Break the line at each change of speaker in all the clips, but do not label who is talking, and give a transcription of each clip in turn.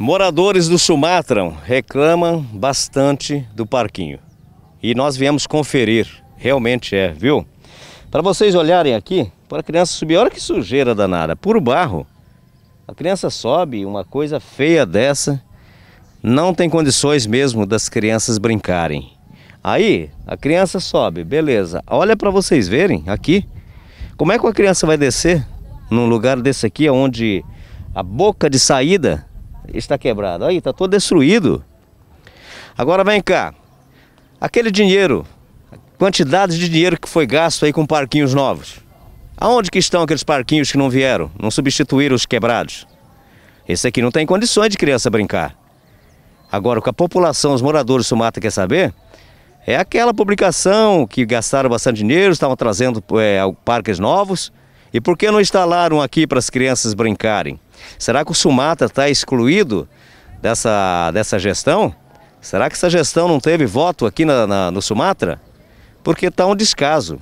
Moradores do Sumatra reclamam bastante do parquinho. E nós viemos conferir, realmente é, viu? Para vocês olharem aqui, para a criança subir, olha que sujeira danada, puro barro. A criança sobe, uma coisa feia dessa, não tem condições mesmo das crianças brincarem. Aí, a criança sobe, beleza. Olha para vocês verem aqui, como é que a criança vai descer num lugar desse aqui, onde a boca de saída está quebrado. Aí, está todo destruído. Agora vem cá. Aquele dinheiro, quantidade de dinheiro que foi gasto aí com parquinhos novos. Aonde que estão aqueles parquinhos que não vieram, não substituíram os quebrados? Esse aqui não tem condições de criança brincar. Agora, o que a população, os moradores do Sumata quer saber, é aquela publicação que gastaram bastante dinheiro, estavam trazendo é, parques novos, e por que não instalaram aqui para as crianças brincarem? Será que o Sumatra está excluído dessa, dessa gestão? Será que essa gestão não teve voto aqui na, na, no Sumatra? Porque está um descaso.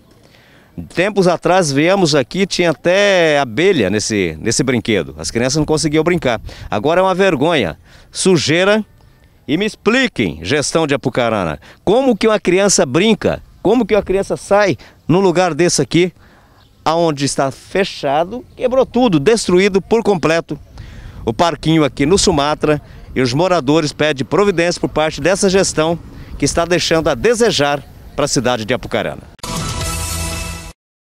Tempos atrás viemos aqui, tinha até abelha nesse, nesse brinquedo. As crianças não conseguiam brincar. Agora é uma vergonha. Sujeira. E me expliquem, gestão de Apucarana, como que uma criança brinca? Como que uma criança sai num lugar desse aqui? aonde está fechado, quebrou tudo, destruído por completo o parquinho aqui no Sumatra e os moradores pedem providência por parte dessa gestão que está deixando a desejar para a cidade de Apucarana.